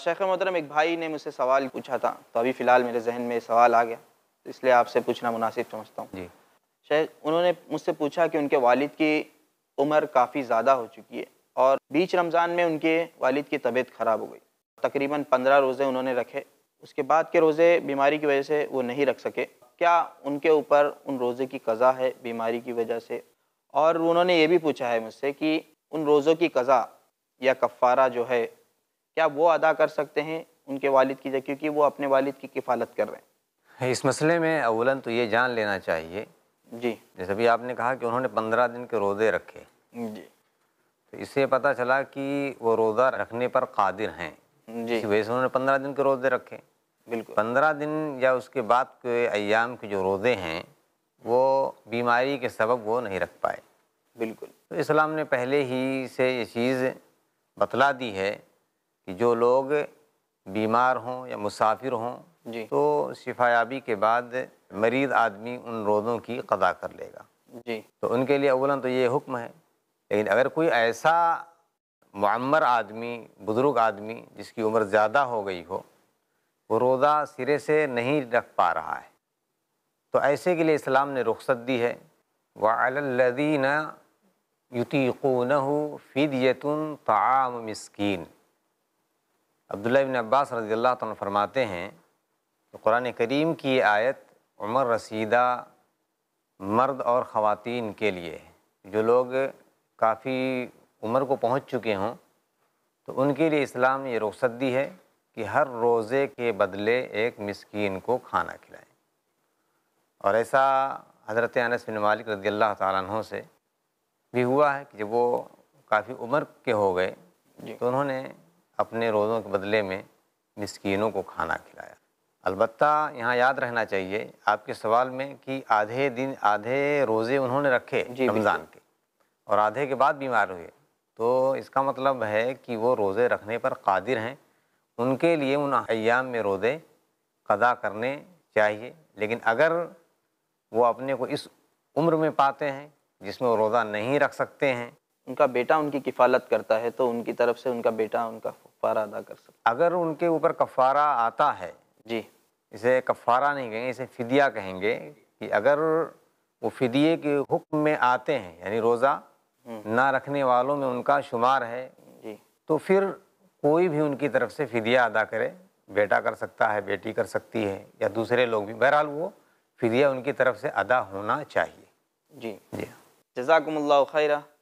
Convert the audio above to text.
शेख मोहतरम एक भाई ने मुझसे सवाल पूछा था तो अभी फ़िलहाल मेरे जहन में सवाल आ गया तो इसलिए आपसे पूछना मुनासिब समझता हूँ जी शेख उन्होंने मुझसे पूछा कि उनके वालिद की उम्र काफ़ी ज़्यादा हो चुकी है और बीच रमज़ान में उनके वालिद की तबीयत ख़राब हो गई तकरीबन पंद्रह रोज़े उन्होंने रखे उसके बाद के रोज़े बीमारी की वजह से वो नहीं रख सके क्या उनके ऊपर उन रोज़े की कज़ा है बीमारी की वजह से और उन्होंने ये भी पूछा है मुझसे कि उन रोज़ों की कज़ा या कफ़ारा जो है क्या वो अदा कर सकते हैं उनके वालिद की जगह क्योंकि वो अपने वालिद की किफ़ालत कर रहे हैं इस मसले में अवला तो ये जान लेना चाहिए जी जैसे अभी आपने कहा कि उन्होंने पंद्रह दिन के रोज़े रखे जी तो इससे पता चला कि वो रोज़ा रखने पर कादिर हैं जी वजह से उन्होंने पंद्रह दिन के रोज़े रखे बिल्कुल पंद्रह दिन या उसके बाद के अयाम के जो रोज़े हैं वो बीमारी के सबब वो नहीं रख पाए बिल्कुल तो इस्लाम ने पहले ही से ये चीज़ बतला दी है कि जो लोग बीमार हों या मुसाफिर हों जी तो शिफायाबी के बाद मरीज आदमी उन रोज़ों की कदा कर लेगा जी तो उनके लिए अवला तो ये हुक्म है लेकिन अगर कोई ऐसा मम्मर आदमी बुज़ुर्ग आदमी जिसकी उम्र ज़्यादा हो गई हो वो रोज़ा सिरे से नहीं रख पा रहा है तो ऐसे के लिए इस्लाम ने रुख्सत दी है वालदीन युतीक़ून फ़िदयतन तमाम मस्किन अब्दुल्ला बिन अब्बास रज़ी अल्लाह तन फरमाते हैं कि कुरान करीम की ये आयत उम्र रसीदा मर्द और ख़वान के लिए है जो लोग काफ़ी उम्र को पहुंच चुके हों तो उनके लिए इस्लाम ने ये रुख्सत दी है कि हर रोज़े के बदले एक मिसकीन को खाना खिलाएं और ऐसा हज़रत अनस बिन मालिक रज़ी अल्लाह तहों से भी हुआ है कि जब वो काफ़ी उम्र के हो गए तो उन्होंने अपने रोज़ों के बदले में मिसकीनों को खाना खिलाया अलबत् यहाँ याद रहना चाहिए आपके सवाल में कि आधे दिन आधे रोज़े उन्होंने रखे रमज़ान के और आधे के बाद बीमार हुए तो इसका मतलब है कि वो रोज़े रखने पर कादिर हैं उनके लिए उन अयाम में रोज़े कदा करने चाहिए लेकिन अगर वो अपने को इस उम्र में पाते हैं जिसमें वो रोज़ा नहीं रख सकते हैं उनका बेटा उनकी किफालत करता है तो उनकी तरफ से उनका बेटा उनका कफारा अदा कर सकता अगर उनके ऊपर कफारा आता है जी इसे कफारा नहीं कहेंगे इसे फिदिया कहेंगे कि अगर वो फिदिये के हुक्म में आते हैं यानी रोज़ा हम्म। ना रखने वालों में उनका शुमार है जी तो फिर कोई भी उनकी तरफ से फिदिया अदा करे बेटा कर सकता है बेटी कर सकती है या दूसरे लोग भी बहरहाल वो फिदिया उनकी तरफ से अदा होना चाहिए जी जी जजाकम्ला खैरा